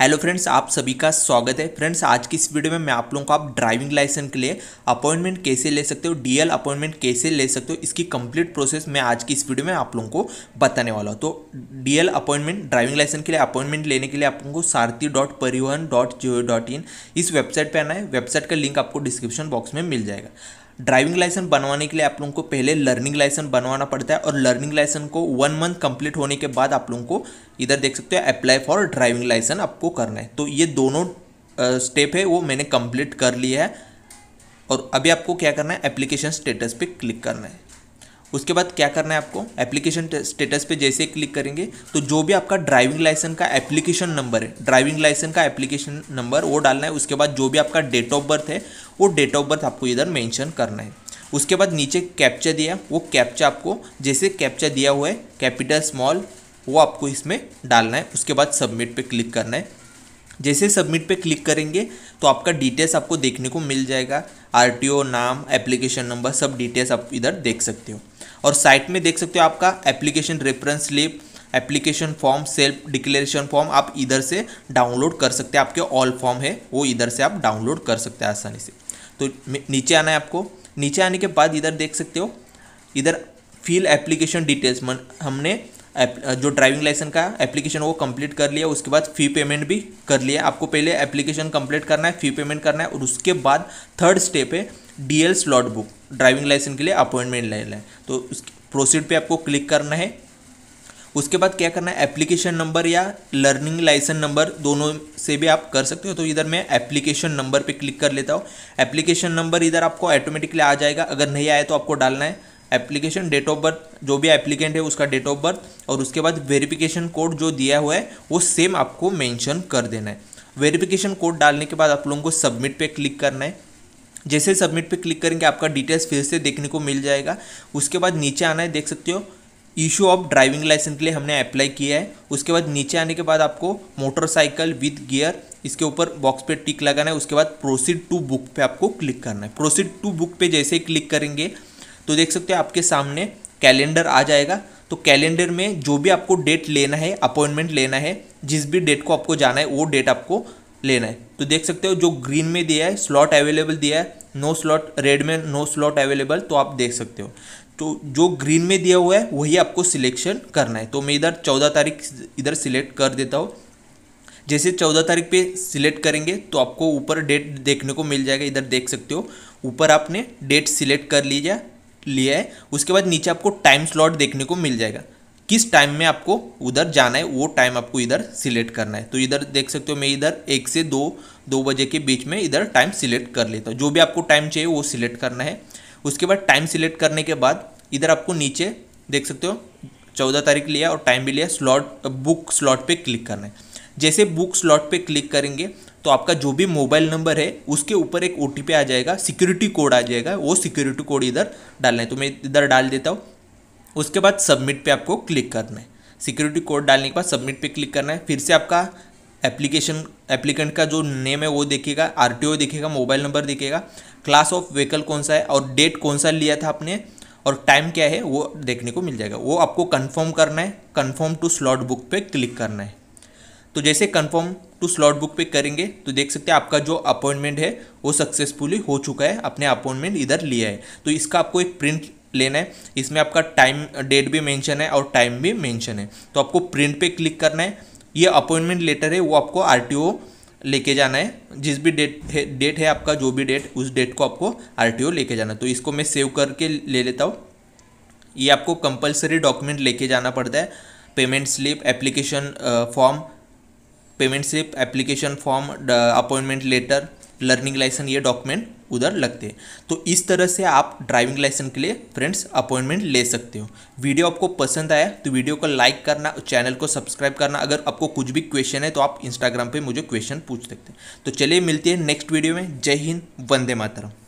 hello friends आप सभी का स्वागत है फ्रेंड्स आज की इस वीडियो में मैं आप लोगों को आप ड्राइविंग लाइसेंस के लिए अपॉइंटमेंट कैसे ले सकते हो डीएल अपॉइंटमेंट कैसे ले सकते हो इसकी कंप्लीट प्रोसेस मैं आज की इस वीडियो में आप लोगों को बताने वाला हूँ तो डीएल अपॉइंटमेंट ड्राइविंग लाइसेंस के लिए अपॉइंटमेंट लेने के लिए आप लोगों को सारथी डॉट परिवहन डॉट जियो डॉट इन इस वेबसाइट पर आना है वेबसाइट का लिंक आपको डिस्क्रिप्शन बॉक्स में मिल जाएगा ड्राइविंग लाइसेंस बनवाने के लिए आप लोगों को पहले लर्निंग लाइसेंस बनवाना पड़ता है और लर्निंग लाइसेंस को वन मंथ कंप्लीट होने के बाद आप लोगों को इधर देख सकते हो अप्लाई फॉर ड्राइविंग लाइसेंस आपको करना है तो ये दोनों स्टेप है वो मैंने कंप्लीट कर लिया है और अभी आपको क्या करना है एप्लीकेशन स्टेटस पे क्लिक करना है उसके बाद क्या करना है आपको एप्लीकेशन स्टेटस पे जैसे क्लिक करेंगे तो जो भी आपका ड्राइविंग लाइसेंस का एप्लीकेशन नंबर है ड्राइविंग लाइसेंस का एप्लीकेशन नंबर वो डालना है उसके बाद जो भी आपका डेट ऑफ बर्थ है वो डेट ऑफ बर्थ आपको इधर मेंशन करना है उसके बाद नीचे कैप्चा दिया वो कैप्चा आपको जैसे कैप्चा दिया हुआ है कैपिटल स्मॉल वो आपको इसमें डालना है उसके बाद सबमिट पे क्लिक करना है जैसे सबमिट पे क्लिक करेंगे तो आपका डिटेल्स आपको देखने को मिल जाएगा आरटीओ नाम एप्लीकेशन नंबर सब डिटेल्स आप इधर देख सकते हो और साइट में देख सकते हो आपका application reference slip application form self declaration form आप इधर से डाउनलोड कर सकते हैं आपके ऑल फॉर्म है वो इधर से आप डाउनलोड कर सकते हैं आसानी से तो नीचे आना है आपको नीचे आने के बाद इधर देख सकते हो इधर फील एप्लीकेशन डिटेल्स मन हमने जो ड्राइविंग लाइसेंस का एप्लीकेशन वो कंप्लीट कर लिया उसके बाद फ़ी पेमेंट भी कर लिया आपको पहले एप्लीकेशन कंप्लीट करना है फ़ी पेमेंट करना है और उसके बाद थर्ड स्टेप है D L slot book driving licence के लिए अपॉइंटमेंट लेना है तो उस प्रोसीड पे आपको क्लिक करना है उसके बाद क्या करना है एप्लीकेशन नंबर या लर्निंग लाइसेंस नंबर दोनों से भी आप कर सकते हो तो इधर मैं एप्लीकेशन नंबर पे क्लिक कर लेता हूँ एप्लीकेशन नंबर इधर आपको ऑटोमेटिकली आ जाएगा अगर नहीं आया तो आपको डालना है एप्लीकेशन डेट ऑफ बर्थ जो भी एप्लीकेंट है उसका डेट ऑफ बर्थ और उसके बाद वेरिफिकेशन कोड जो दिया हुआ है वो सेम आपको मैंशन कर देना है वेरिफिकेशन कोड डालने के बाद आप लोगों को सबमिट पर क्लिक करना है जैसे सबमिट पे क्लिक करेंगे आपका डिटेल्स फिर से देखने को मिल जाएगा उसके बाद नीचे आना है देख सकते हो इशू ऑफ ड्राइविंग लाइसेंस के लिए हमने अप्लाई किया है उसके बाद नीचे आने के बाद आपको मोटरसाइकिल विद गियर इसके ऊपर बॉक्स पे टिक लगाना है उसके बाद प्रोसीड टू बुक पे आपको क्लिक करना है प्रोसीड टू बुक पे जैसे ही क्लिक करेंगे तो देख सकते हो आपके सामने कैलेंडर आ जाएगा तो कैलेंडर में जो भी आपको डेट लेना है अपॉइंटमेंट लेना है जिस भी डेट को आपको जाना है वो डेट आपको लेना है तो देख सकते हो जो ग्रीन में दिया है स्लॉट अवेलेबल दिया है नो स्लॉट रेड में नो स्लॉट अवेलेबल तो आप देख सकते हो तो जो ग्रीन में दिया हुआ है वही आपको सिलेक्शन करना है तो मैं इधर चौदह तारीख इधर सिलेक्ट कर देता हूँ जैसे चौदह तारीख पे सिलेक्ट करेंगे तो आपको ऊपर डेट देखने को मिल जाएगा इधर देख सकते हो ऊपर आपने डेट सिलेक्ट कर लीजिए लिया है उसके बाद नीचे आपको टाइम स्लॉट देखने को मिल जाएगा किस टाइम में आपको उधर जाना है वो टाइम आपको इधर सिलेक्ट करना है तो इधर देख सकते हो मैं इधर एक से दो दो बजे के बीच में इधर टाइम सिलेक्ट कर लेता हूँ जो भी आपको टाइम चाहिए वो सिलेक्ट करना है उसके बाद टाइम सिलेक्ट करने के बाद इधर आपको नीचे देख सकते हो चौदह तारीख लिया और टाइम भी लिया स्लॉट बुक स्लॉट पर क्लिक करना है जैसे बुक स्लॉट पर क्लिक करेंगे तो आपका जो भी मोबाइल नंबर है उसके ऊपर एक ओ आ जाएगा सिक्योरिटी कोड आ जाएगा वो सिक्योरिटी कोड इधर डालना है तो मैं इधर डाल देता हूँ उसके बाद सबमिट पे आपको क्लिक करना है सिक्योरिटी कोड डालने के बाद सबमिट पे क्लिक करना है फिर से आपका एप्लीकेशन एप्लीकेंट का जो नेम है वो देखेगा आर देखेगा मोबाइल नंबर दिखेगा क्लास ऑफ व्हीकल कौन सा है और डेट कौन सा लिया था आपने और टाइम क्या है वो देखने को मिल जाएगा वो आपको कन्फर्म करना है कन्फर्म टू स्लॉट बुक पर क्लिक करना है तो जैसे कन्फर्म टू स्लॉट बुक पे करेंगे तो देख सकते हैं आपका जो अपॉइंटमेंट है वो सक्सेसफुली हो चुका है अपने अपॉइंटमेंट इधर लिया है तो इसका आपको एक प्रिंट प्लेन है इसमें आपका टाइम डेट भी मेंशन है और टाइम भी मेंशन है तो आपको प्रिंट पे क्लिक करना है ये अपॉइंटमेंट लेटर है वो आपको आर लेके जाना है जिस भी डेट है डेट है आपका जो भी डेट उस डेट को आपको आर लेके जाना है तो इसको मैं सेव करके ले लेता हूँ ये आपको कंपलसरी डॉक्यूमेंट लेके जाना पड़ता है payment slip application form payment slip application form appointment letter learning licence ये डॉक्यूमेंट उधर लगते हैं तो इस तरह से आप ड्राइविंग लाइसेंस के लिए फ्रेंड्स अपॉइंटमेंट ले सकते हो वीडियो आपको पसंद आया तो वीडियो को लाइक करना चैनल को सब्सक्राइब करना अगर आपको कुछ भी क्वेश्चन है तो आप इंस्टाग्राम पर मुझे क्वेश्चन पूछ सकते हैं तो चलिए मिलती है नेक्स्ट वीडियो में जय हिंद वंदे मातरम